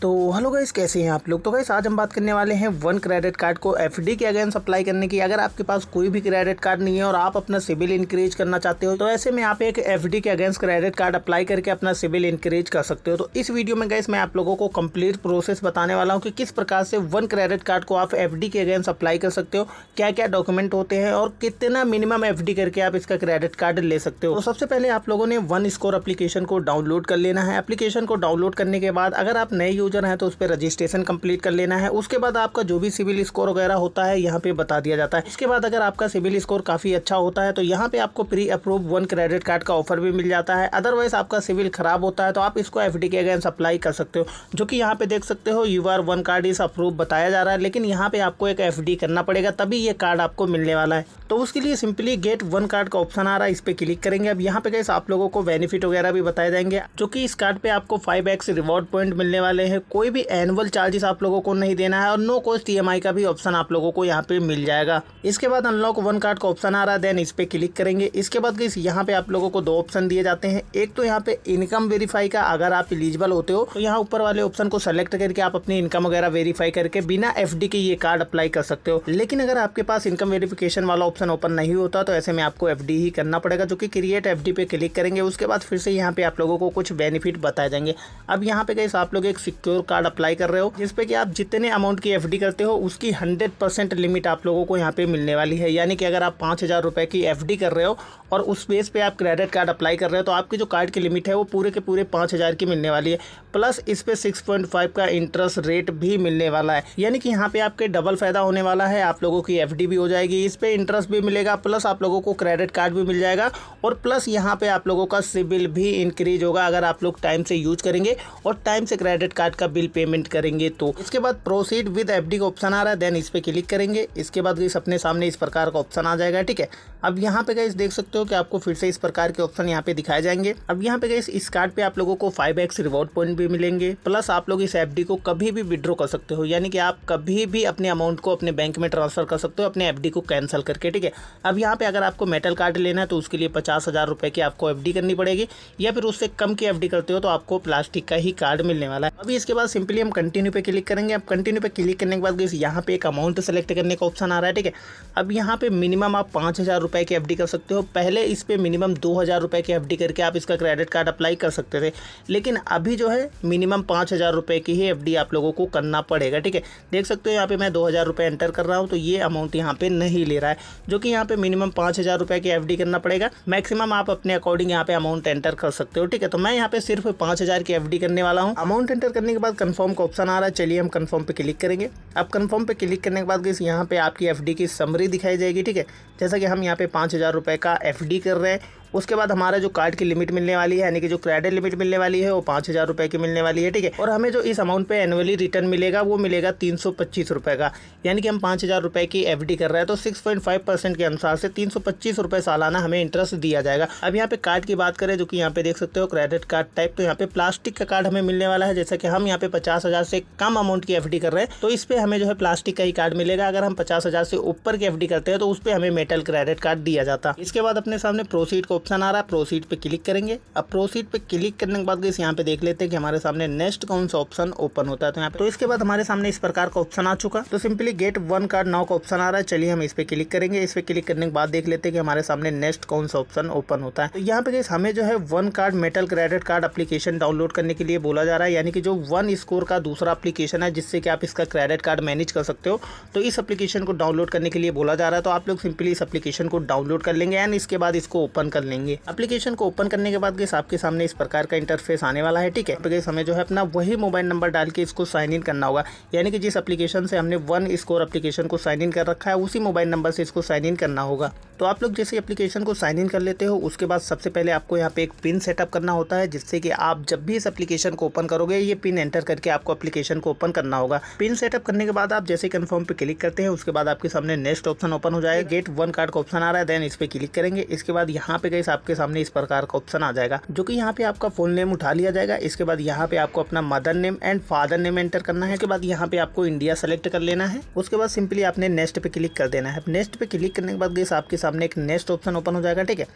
तो hello guys कैसे हैं आप लोग तो गाइस आज हम बात करने वाले हैं वन क्रेडिट कार्ड को एफ के अगेंस्ट अप्लाई करने की अगर आपके पास कोई भी क्रेडिट कार्ड नहीं है और आप अपना सिविल इंक्रीज करना चाहते हो तो ऐसे में आप एक एफ के अगेंस्ट क्रेडिट कार्ड अप्लाई करके अपना सिविल इंक्रीज कर सकते हो तो इस वीडियो में गाइस मैं आप लोगों को कम्प्लीट प्रोसेस बताने वाला हूँ कि किस प्रकार से वन क्रेडिट कार्ड को आप एफ के अगेंस्ट अप्लाई कर सकते हो क्या क्या डॉक्यूमेंट होते हैं और कितना मिनिमम एफ करके आप इसका क्रेडिट कार्ड ले सकते हो तो सबसे पहले आप लोगों ने वन स्कोर अप्लीकेशन को डाउनलोड कर लेना है अपलीकेशन को डाउनलोड करने के बाद अगर आप नए यूजर हैं तो उस पर रजिस्ट्रेशन कंप्लीट कर लेना है उसके बाद आपका जो भी सिविल स्कोर वगैरह होता है यहाँ पे बता दिया जाता है उसके बाद अगर आपका सिविल स्कोर काफ़ी अच्छा होता है तो यहाँ पे आपको pre approve One credit card का ऑफर भी मिल जाता है अदरवाइज आपका सिविल खराब होता है तो आप इसको एफ के अगेंस्ट अप्लाई कर सकते हो जो कि यहाँ पे देख सकते हो you are One card is approve बताया जा रहा है लेकिन यहाँ पे आपको एक एफ करना पड़ेगा तभी ये कार्ड आपको मिलने वाला है तो उसके लिए सिंपली गेट वन कार्ड का ऑप्शन आ रहा है इस पर क्लिक करेंगे अब यहाँ पे कैसे आप लोगों को बेनिफिट वगैरह भी बताए जाएंगे जो कि इस कार्ड पे आपको फाइव एक्स रिवॉर्ड पॉइंट मिलने वाले हैं हैं कोई भी एनुअल चार्जेस आप लोगों को नहीं देना है और नो कॉस्ट ई का भी ऑप्शन आप लोगों को यहाँ पे मिल जाएगा इसके बाद अनलॉक वन कार्ड का ऑप्शन आ रहा है देन इस पर क्लिक करेंगे इसके बाद इस यहाँ पे आप लोगों को दो ऑप्शन दिए जाते हैं एक तो यहाँ पे इनकम वेरीफाई का अगर आप इलिजिबल होते हो तो यहाँ ऊपर वाले ऑप्शन को सेलेक्ट करके आप अपनी इनकम वगैरह वेरीफाई करके बिना एफ के ये कार्ड अप्लाई कर सकते हो लेकिन अगर आपके पास इनकम वेरिफिकेशन वाला ऑप्शन ओपन नहीं होता तो ऐसे में आपको एफ ही करना पड़ेगा जो कि क्रिएट एफ पे क्लिक करेंगे उसके बाद फिर से यहाँ पे आप लोगों को कुछ बेनिफिट बताए जाएंगे अब यहाँ पे गई आप लोग एक सिक्योर कार्ड अप्लाई कर रहे हो जिसपे की आप जितने अमाउंट की एफ करते हो उसकी हंड्रेड परसेंट लिमिट आप लोगों को यहाँ पे मिलने वाली है यानी कि अगर आप पाँच हज़ार रुपये की एफ कर रहे हो और उस बेस पे आप क्रेडिट कार्ड अप्लाई कर रहे हो तो आपकी जो कार्ड की लिमिट है वो पूरे के पूरे पाँच हज़ार की मिलने वाली है प्लस इस पर सिक्स पॉइंट फाइव का इंटरेस्ट रेट भी मिलने वाला है यानी कि यहाँ पे आपके डबल फायदा होने वाला है आप लोगों की एफ भी हो जाएगी इस पर इंटरेस्ट भी मिलेगा प्लस आप लोगों को क्रेडिट कार्ड भी मिल जाएगा और प्लस यहाँ पे आप लोगों का सिबिल भी इंक्रीज होगा अगर आप लोग टाइम से यूज करेंगे और टाइम से क्रेडिट कार्ड का बिल पेमेंट करेंगे तो इसके बाद प्रोसीड विद एफ का ऑप्शन आ रहा है देन इस पर क्लिक करेंगे इसके बाद गई अपने सामने इस प्रकार का ऑप्शन आ जाएगा ठीक है अब यहाँ पे गई देख सकते हो कि आपको फिर से इस प्रकार के ऑप्शन यहाँ पे दिखाए जाएंगे अब यहाँ पे गई इस कार्ड पे आप लोगों को फाइव रिवॉर्ड पॉइंट भी मिलेंगे प्लस आप लोग इस एफ को कभी भी विड्रॉ कर सकते हो यानी कि आप कभी भी अपने अमाउंट को अपने बैंक में ट्रांसफर कर सकते हो अपने एफ को कैंसिल करके ठीक है अब यहाँ पे अगर आपको मेटल कार्ड लेना है तो उसके लिए पचास हज़ार रुपए की आपको एफ करनी पड़ेगी या फिर उससे कम की एफ करते हो तो आपको प्लास्टिक का ही कार्ड मिलने वाला है अभी इस इसके बाद सिंपली हम कंटिन्यू पे क्लिक करेंगे अब कंटिन्यू पे क्लिक करने के बाद गई यहाँ पे एक अमाउंट सेलेक्ट करने का ऑप्शन आ रहा है ठीक है अब यहाँ पे मिनिमम आप पाँच हज़ार रुपये की एफ कर सकते हो पहले इस पर मिनिमम दो हज़ार रुपये की एफ करके आप इसका क्रेडिट कार्ड अप्लाई कर सकते थे लेकिन अभी जो है मिनिमम पाँच हज़ार की ही एफ आप लोगों को करना पड़ेगा ठीक है देख सकते हो यहाँ पे मैं दो हज़ार एंटर कर रहा हूँ तो ये अमाउंट यहाँ पे नहीं ले रहा है जो कि यहाँ पे मिनिमम पाँच हज़ार की एफ करना पड़ेगा मैक्सिमम आप अपने अकॉर्डिंग यहाँ पे अमाउंट एंटर कर सकते हो ठीक है तो मैं यहाँ पे सिर्फ पाँच हज़ार की एफ करने वाला हूँ अमाउंट एंटर करने के बाद कन्फर्म का ऑप्शन आ रहा है चलिए हम कन्फर्म पे क्लिक करेंगे अब कन्फर्म पे क्लिक करने के बाद गई यहाँ पे आपकी एफ की समरी दिखाई जाएगी ठीक है जैसा कि हम यहाँ पे पाँच हज़ार रुपये का एफ कर रहे हैं उसके बाद हमारा जो कार्ड की लिमिट मिलने वाली है यानी कि जो क्रेडिट लिमिट मिलने वाली है वो पांच हज़ार रुपये की मिलने वाली है ठीक है और हमें जो इस अमाउंट पे एनुअली रिटर्न मिलेगा वो मिलेगा तीन सौ पच्चीस रुपए का यानी कि हम पांच हज़ार रुपये की एफ डी कर रहे हैं तो सिक्स पॉइंट फाइव परसेंट के अनुसार से तीन सौ पच्चीस रुपए सालाना हमें इंटरेस्ट दिया जाएगा अब यहाँ पे कार्ड की बात करें जो कि यहाँ पे देख सकते हो क्रेडिट कार्ड टाइप तो यहाँ पे प्लास्टिक का कार्ड हमें मिलने वाला है जैसा कि हम यहाँ पे पचास हज़ार से कम अमाउंट की एफ कर रहे हैं तो इस पर हमें जो है प्लास्टिक का ही कार्ड मिलेगा अगर हम पचास हज़ार से ऊपर की एफ करते हैं तो उस पर हमें मेटल क्रेडिट कार्ड दिया जाता इसके बाद अपने सामने प्रोसीड को ऑप्शन आ रहा है प्रोसीड पे क्लिक करेंगे अब प्रोसीड पे क्लिक करने के बाद गई यहाँ पे देख लेते हैं कि हमारे सामने नेक्स्ट कौन सा ऑप्शन ओपन होता है तो यहाँ पे तो इसके बाद हमारे सामने इस प्रकार का ऑप्शन आ चुका तो simply get one card now का ऑप्शन आ रहा है चलिए हम इस पर क्लिक करेंगे इस पर क्लिक करने के बाद देख लेते हैं कि हमारे सामने नेक्स्ट कौन सा ऑप्शन ओपन होता है तो यहाँ पे गई हमें जो है One card metal credit card application download करने के लिए बोला जा रहा है यानी कि जो वन स्कोर का दूसरा अपलीकेशन है जिससे कि आप इसका क्रेडिट कार्ड मैनेज कर सकते हो तो इस अपलीकेशन को डाउनलोड करने के लिए बोला जा रहा है तो आप लोग सिंपली इस अपलीकेशन को डाउनलोड कर लेंगे एंड इसके बाद इसको ओपन कर लेंगे एप्लीकेशन को ओपन करने के बाद गैस आपके सामने इस प्रकार का इंटरफेस आने वाला है ठीक है तो गैस हमें जो है अपना वही मोबाइल नंबर डाल के इसको साइन इन करना होगा यानी कि जिस एप्लीकेशन से हमने वन स्कोर एप्लीकेशन को साइन इन कर रखा है उसी मोबाइल नंबर से इसको साइन इन करना होगा तो आप लोग जैसे एप्लीकेशन को साइन इन कर लेते हो उसके बाद सबसे पहले आपको यहाँ पे एक पिन सेटअप करना होता है जिससे कि आप जब भी इस एप्लीकेशन को ओपन करोगे ये पिन एंटर करके आपको एप्लीकेशन को ओपन करना होगा पिन सेटअप करने के बाद आप जैसे कन्फर्म पे क्लिक करते हैं उसके बाद आपके सामने नेक्स्ट ऑप्शन ओपन हो जाएगा गेट वन कार्ड का ऑप्शन आ रहा है देन इस पर क्लिक करेंगे इसके बाद यहाँ पे गई आपके सामने इस प्रकार का ऑप्शन आ जाएगा जो कि यहाँ पे आपका फुल नेम उठा लिया जाएगा इसके बाद यहाँ पे आपको अपना mother name and father name enter करना है उसके बाद यहाँ पे आपको इंडिया सेलेक्ट कर लेना है उसके बाद सिंपली आपने नेक्स्ट पे क्लिक कर देना है नेक्स्ट पे क्लिक करने के बाद गई आपके सामने एक नेक्स्ट ऑप्शन ओपन हो जाएगा ठीक है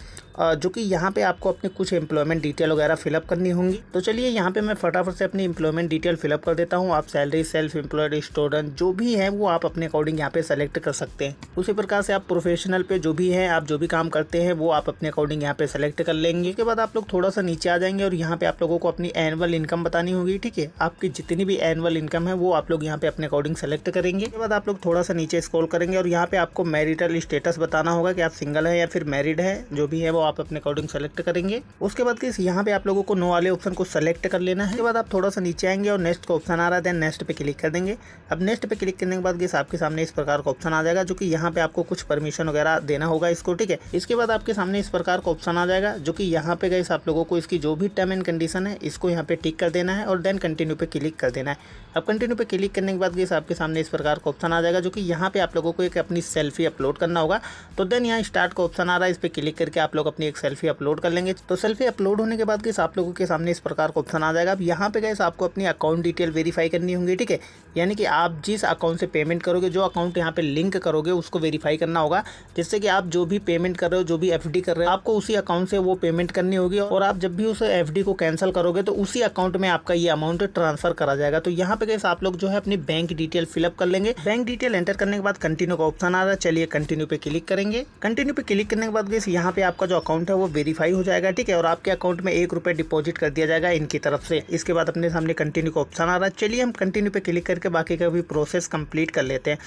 जो कि यहाँ पे आपको अपने कुछ एम्प्लॉयमेंट डिटेल वगैरह फिलअप करनी होंगी तो चलिए यहाँ पे मैं फटाफट से अपनी एम्प्लॉयमेंट डिटेल फिलअप कर देता हूँ आप सैलरी सेल्फ एम्प्लॉयड स्टूडेंट जो भी है वो आप अपने अकॉर्डिंग यहाँ पे सेलेक्ट कर सकते हैं उसी प्रकार से आप प्रोफेशनल पे जो भी है आप जो भी काम करते हैं वो आप अपने अकॉर्डिंग यहाँ पे सेलेक्ट कर लेंगे उसके बाद आप लोग थोड़ा सा नीचे आ जाएंगे और यहाँ पे आप लोगों को अपनी एनुअल इनकम बतानी होगी ठीक है आपकी जितनी भी एनुअल इनकम है वो आप लोग यहाँ पे अपने अकॉर्डिंग सेलेक्ट करेंगे उसके बाद आप लोग थोड़ा सा नीचे स्कॉल करेंगे और यहाँ पे आपको मैरिटल स्टेटस बताना होगा कि आप सिंगल हैं या फिर मैरिड हैं जो भी है वो आप अपने अकॉर्डिंग सेलेक्ट करेंगे उसके बाद किस यहाँ पे आप लोगों को नो वाले ऑप्शन को सेलेक्ट कर लेना है उसके बाद आप थोड़ा सा नीचे आएंगे और नेक्स्ट का ऑप्शन आ रहा है नेक्स्ट पे क्लिक कर देंगे अब नेक्स्ट पे क्लिक करने के बाद किस आपके सामने इस प्रकार का ऑप्शन आ जाएगा जो कि यहाँ पे आपको कुछ परमिशन वगैरह देना होगा इसको ठीक है इसके बाद आपके सामने इस प्रकार का ऑप्शन आ जाएगा जो कि यहाँ पे गए आप लोगों को इसकी जो भी टर्म एंड कंडीशन है इसको यहाँ पे टिक कर देना है और देन कंटिन्यू पे क्लिक कर देना है अब कंटिन्यू पे क्लिक करने के बाद आपके सामने इस प्रकार का ऑप्शन आ जाएगा जो कि यहाँ पे आप लोगों को एक अपनी सेल्फी अपलोड करना होगा तो देन यहाँ स्टार्ट का ऑप्शन आ रहा है इस पर क्लिक करके आप लोग अपनी एक सेल्फी अपलोड कर लेंगे तो सेल्फी अपलोड होने के बाद किस आप लोगों के सामने इस प्रकार का ऑप्शन आ जाएगा अब यहाँ पे गए आपको अपनी अकाउंट डिटेल वेरीफाई करनी होगी ठीक है यानी कि आप जिस अकाउंट से पेमेंट करोगे जो अकाउंट यहाँ पे लिंक करोगे उसको वेरीफाई करना होगा जिससे कि आप जो भी पेमेंट कर रहे हो जो भी एफ कर रहे हो आपको उसी अकाउंट से वो पेमेंट करनी होगी और आप जब भी उस एफ को कैंसिल करोगे तो उसी अकाउंट में आपका ये अमाउंट ट्रांसफर करा जाएगा तो यहाँ पे गए आप लोग जो है अपनी बैंक डिटेल फिलअप कर लेंगे बैंक डिटेल एंटर करने के बाद कंटिन्यू का ऑप्शन आ रहा है चलिए कंटिन्यू पे क्लिक करेंगे कंटिन्यू पे क्लिक करने के बाद गई यहाँ पे आपका जो अकाउंट है वो वेरीफाई हो जाएगा ठीक है और आपके अकाउंट में एक रुपये डिपॉजिट कर दिया जाएगा इनकी तरफ से इसके बाद अपने सामने कंटिन्यू का ऑप्शन आ रहा है चलिए हम कंटिन्यू पे क्लिक करके बाकी का भी प्रोसेस कंप्लीट कर लेते हैं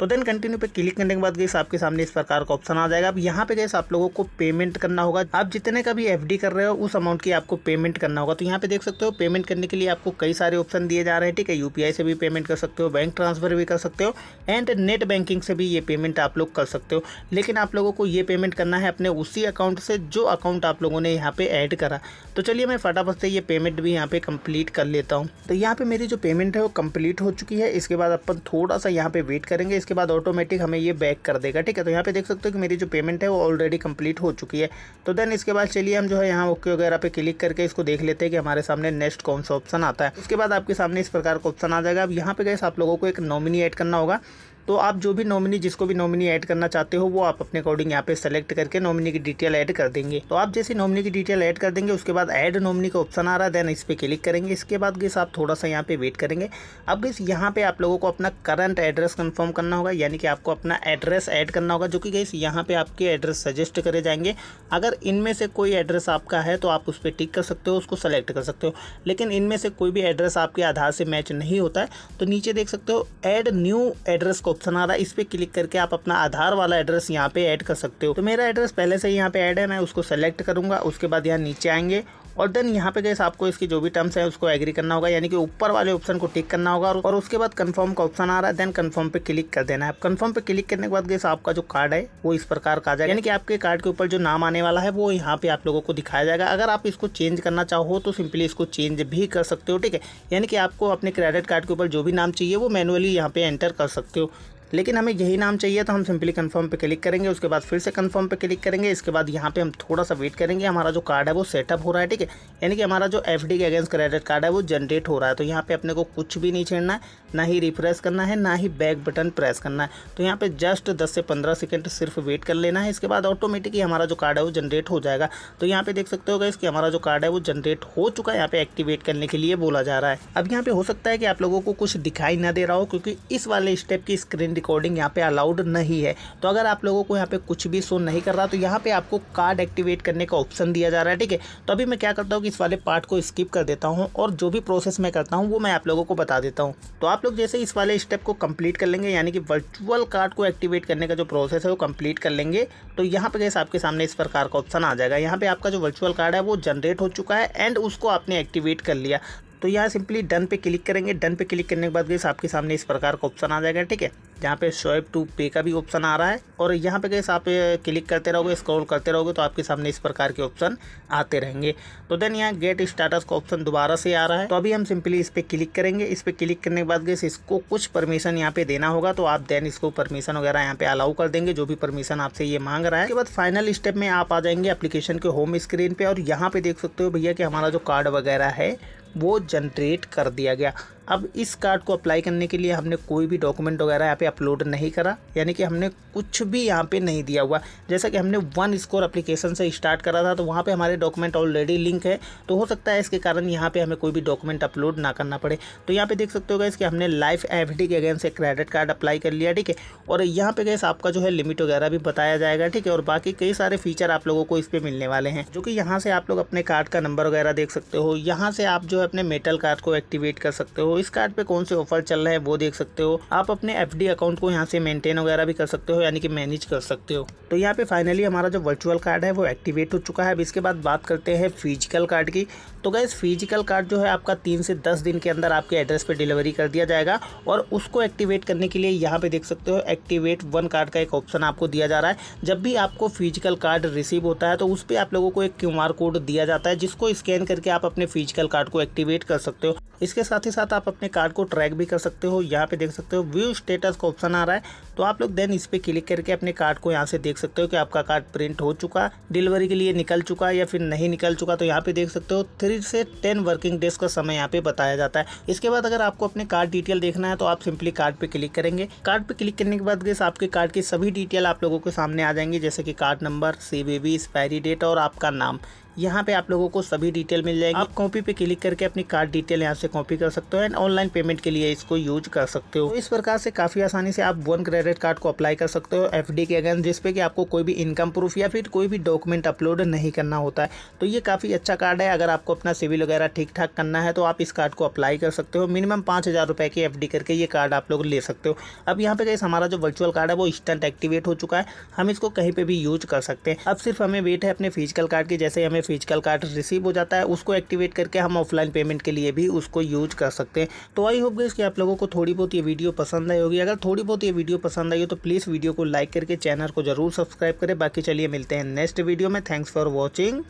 तो देन कंटिन्यू पे क्लिक करने के बाद गई आपके सामने इस प्रकार का ऑप्शन आ जाएगा अब यहाँ पे गए आप लोगों को पेमेंट करना होगा आप जितने का भी एफ कर रहे हो उस अमाउंट की आपको पेमेंट करना होगा तो यहाँ पे देख सकते हो पेमेंट करने के लिए आपको कई सारे ऑप्शन दिए जा रहे हैं ठीक है यूपीआई से भी पेमेंट कर सकते हो बैंक ट्रांसफर भी कर सकते हो एंड नेट बैंकिंग से भी ये पेमेंट आप लोग कर सकते हो लेकिन आप लोगों को ये पेमेंट करना है अपने उसी अकाउंट से जो अकाउंट आप लोगों ने यहाँ पे ऐड करा तो चलिए मैं फटाफट से ये पेमेंट भी यहाँ पे कंप्लीट कर लेता हूँ तो यहाँ पे मेरी जो पेमेंट है वो कंप्लीट हो चुकी है इसके बाद अपन थोड़ा सा यहाँ पे वेट करेंगे इसके बाद ऑटोमेटिक हमें ये बैक कर देगा ठीक है तो यहाँ पे देख सकते हो कि मेरी जो पेमेंट है वो ऑलरेडी कंप्लीट हो चुकी है तो देन इसके बाद चलिए हम जो है यहाँ ओके वगैरह पे क्लिक करके इसको देख लेते हैं कि हमारे सामने नेक्स्ट कौन सा ऑप्शन आता है उसके बाद आपके सामने इस प्रकार का ऑप्शन आ जाएगा अब यहाँ पे गए आप लोगों को एक नॉमिनी एड करना होगा तो आप जो भी नॉमिनी जिसको भी नॉमिनी ऐड करना चाहते हो वो आप अपने अकॉर्डिंग यहाँ पे सेलेक्ट करके नॉमिनी की डिटेल ऐड कर देंगे तो आप जैसे नॉमिनी की डिटेल ऐड कर देंगे उसके बाद ऐड नॉमिनी का ऑप्शन आ रहा है देन इस पर क्लिक करेंगे इसके बाद गेस आप थोड़ा सा यहाँ पे वेट करेंगे अब गेस यहाँ पे आप लोगों को अपना करंट एड्रेस कन्फर्म करना होगा यानी कि आपको अपना एड्रेस ऐड करना होगा जो कि गेस यहाँ पे आपके एड्रेस सजेस्ट करे जाएंगे अगर इनमें से कोई एड्रेस आपका है तो आप उस पर टिक कर सकते हो उसको सेलेक्ट कर सकते हो लेकिन इनमें से कोई भी एड्रेस आपके आधार से मैच नहीं होता है तो नीचे देख सकते हो ऐड न्यू एड्रेस को ऑप्शन आ रहा है इस पर क्लिक करके आप अपना आधार वाला एड्रेस यहाँ पे ऐड कर सकते हो तो मेरा एड्रेस पहले से यहाँ पे ऐड है मैं उसको सेलेक्ट करूंगा उसके बाद यहाँ नीचे आएंगे और देन यहाँ पे गैस आपको इसकी जो भी टर्म्स है उसको एग्री करना होगा यानी कि ऊपर वाले ऑप्शन को टिक करना होगा और उसके बाद कन्फर्म का ऑप्शन आ रहा है देन कन्फर्म पे क्लिक कर देना है कन्फर्म पे क्लिक करने के बाद गैस आपका जो कार्ड है वो इस प्रकार का आ जाएगा यानी कि आपके कार्ड के ऊपर जो नाम आने वाला है वो यहाँ पे आप लोगों को दिखाया जाएगा अगर आप इसको चेंज करना चाहो तो सिंपली इसको चेंज भी कर सकते हो ठीक है यानी कि आपको अपने क्रेडिट कार्ड के ऊपर जो भी नाम चाहिए वो मैनुअली यहाँ पे एंटर कर सकते हो लेकिन हमें यही नाम चाहिए तो हम सिंपली कन्फर्म पे क्लिक करेंगे उसके बाद फिर से कन्फर्म पे क्लिक करेंगे इसके बाद यहाँ पे हम थोड़ा सा वेट करेंगे हमारा जो कार्ड है वो सेटअप हो रहा है ठीक है यानी कि हमारा जो एफ के अगेंस्ट क्रेडिट कार्ड है वो जनरेट हो रहा है तो यहाँ पर अपने को कुछ भी नहीं छेड़ना है ना ही रिफ्रेश करना है ना ही बैक बटन प्रेस करना है तो यहाँ पर जस्ट दस से पंद्रह सेकेंड सिर्फ वेट कर लेना है इसके बाद ऑटोमेटिकली हमारा जो कार्ड है वो जनरेट हो जाएगा तो यहाँ पर देख सकते हो गए कि हमारा जो कार्ड है वो जनरेट हो चुका है यहाँ पे एक्टिवेट करने के लिए बोला जा रहा है अब यहाँ पर हो सकता है कि आप लोगों को कुछ दिखाई ना दे रहा हो क्योंकि इस वाले स्टेप की स्क्रीन रिकॉर्डिंग यहाँ पे अलाउड नहीं है तो अगर आप लोगों को यहाँ पे कुछ भी शो नहीं कर रहा तो यहाँ पे आपको कार्ड एक्टिवेट करने का ऑप्शन दिया जा रहा है ठीक है तो अभी मैं क्या करता हूँ कि इस वाले पार्ट को स्किप कर देता हूँ और जो भी प्रोसेस मैं करता हूँ वो मैं आप लोगों को बता देता हूँ तो आप लोग जैसे इस वाले स्टेप को कम्प्लीट कर लेंगे यानी कि वर्चुअल कार्ड को एक्टिवेट करने का जो प्रोसेस है वो कम्प्लीट कर लेंगे तो यहाँ पर जैसे आपके सामने इस प्रकार का ऑप्शन आ जाएगा यहाँ पर आपका जो वर्चुअल कार्ड है वो जनरेट हो चुका है एंड उसको आपने एक्टिवेट कर लिया तो यहाँ सिंपली डन पे क्लिक करेंगे डन पे क्लिक करने के बाद गैस आपके सामने इस प्रकार का ऑप्शन आ जाएगा ठीक है जहाँ पे स्वाइप टू पे का भी ऑप्शन आ रहा है और यहाँ पे गैस आप क्लिक करते रहोगे स्क्रॉल करते रहोगे तो आपके सामने इस प्रकार के ऑप्शन आते रहेंगे तो देन यहाँ गेट स्टाटस का ऑप्शन दोबारा से आ रहा है तो अभी हम सिंपली इस पर क्लिक करेंगे इस पर क्लिक करने के बाद गैस इसको कुछ परमिशन यहाँ पे देना होगा तो आप देन इसको परमिशन वगैरह यहाँ पे अलाउ कर देंगे जो भी परमिशन आपसे ये मांग रहा है उसके बाद फाइनल स्टेप में आप आ जाएंगे अप्लीकेशन के होम स्क्रीन पर और यहाँ पे देख सकते हो भैया कि हमारा जो कार्ड वगैरह है वो जनरेट कर दिया गया अब इस कार्ड को अप्लाई करने के लिए हमने कोई भी डॉक्यूमेंट वगैरह यहाँ पे अपलोड नहीं करा यानी कि हमने कुछ भी यहाँ पे नहीं दिया हुआ जैसा कि हमने वन स्कोर एप्लीकेशन से स्टार्ट करा था तो वहाँ पे हमारे डॉक्यूमेंट ऑलरेडी लिंक है तो हो सकता है इसके कारण यहाँ पे हमें कोई भी डॉक्यूमेंट अपलोड ना करना पड़े तो यहाँ पे देख सकते हो गए इसके हमने लाइफ एफडी के अगेंस्ट एक क्रेडिट कार्ड अप्लाई कर लिया ठीक है और यहाँ पे गैस आपका जो है लिमिट वगैरह भी बताया जाएगा ठीक है और बाकी कई सारे फीचर आप लोगों को इस पर मिलने वाले हैं जो कि यहाँ से आप लोग अपने कार्ड का नंबर वगैरह देख सकते हो यहाँ से आप जो है अपने मेटल कार्ड को एक्टिवेट कर सकते हो इस कार्ड पे कौन से ऑफर चल रहे हैं वो देख सकते हो आप अपने एफ अकाउंट को यहाँ से मेंटेन वगैरह भी कर सकते हो यानी कि मैनेज कर सकते हो तो यहाँ पे फाइनली हमारा जो वर्चुअल कार्ड है वो एक्टिवेट हो चुका है अब इसके बाद बात करते हैं फिजिकल कार्ड की तो गैस फिजिकल कार्ड जो है आपका तीन से दस दिन के अंदर आपके एड्रेस पर डिलीवरी कर दिया जाएगा और उसको एक्टिवेट करने के लिए यहाँ पे देख सकते हो एक्टिवेट वन कार्ड का एक ऑप्शन आपको दिया जा रहा है जब भी आपको फिजिकल कार्ड रिसीव होता है तो उस पर आप लोगों को एक क्यू कोड दिया जाता है जिसको स्कैन करके आप अपने फिजिकल कार्ड को एक्टिवेट कर सकते हो इसके साथ ही साथ आप अपने कार्ड को ट्रैक भी कर सकते हो यहाँ पे देख सकते हो व्यू स्टेटस का ऑप्शन आ रहा है तो आप लोग देन इस पर क्लिक करके अपने कार्ड को यहाँ से देख सकते हो कि आपका कार्ड प्रिंट हो चुका डिलीवरी के लिए निकल चुका या फिर नहीं निकल चुका तो यहाँ पे देख सकते हो थ्री से टेन वर्किंग डेज का समय यहाँ पे बताया जाता है इसके बाद अगर आपको अपने कार्ड डिटेल देखना है तो आप सिंपली कार्ड पे क्लिक करेंगे कार्ड पे क्लिक करने के बाद आपके कार्ड की सभी डिटेल आप लोगों के सामने आ जाएंगे जैसे कि card number C expiry date और आपका नाम यहाँ पे आप लोगों को सभी डिटेल मिल जाएगी आप कॉपी पे क्लिक करके अपनी कार्ड डिटेल यहाँ से कॉपी कर सकते हो एंड ऑनलाइन पेमेंट के लिए इसको यूज कर सकते हो तो इस प्रकार से काफ़ी आसानी से आप वन क्रेडिट कार्ड को अप्लाई कर सकते हो एफ के अगेंस्ट जिसपे की आपको कोई भी इनकम प्रूफ या फिर कोई भी डॉक्यूमेंट अपलोड नहीं करना होता है तो ये काफ़ी अच्छा कार्ड है अगर आपको अपना सिविल वगैरह ठीक ठाक करना है तो आप इस कार्ड को अप्लाई कर सकते हो मिनिमम पाँच हज़ार रुपये की एफ करके ये कार्ड आप लोग ले सकते हो अब यहाँ पे गैस हमारा जो वर्चुअल कार्ड है वो इंस्टेंट एक्टिवेट हो चुका है हम इसको कहीं पर भी यूज कर सकते हैं अब सिर्फ हमें वेट है अपने फिजिकल कार्ड की जैसे हमें फिजिकल कार्ड रिसीव हो जाता है उसको एक्टिवेट करके हम ऑफलाइन पेमेंट के लिए भी उसको यूज कर सकते हैं तो आई होप गई कि आप लोगों को थोड़ी बहुत ये वीडियो पसंद आई होगी अगर थोड़ी बहुत ये वीडियो पसंद आई हो तो प्लीज़ वीडियो को लाइक करके चैनल को जरूर सब्सक्राइब करें बाकी चलिए मिलते हैं नेक्स्ट वीडियो में थैंक्स फॉर वॉचिंग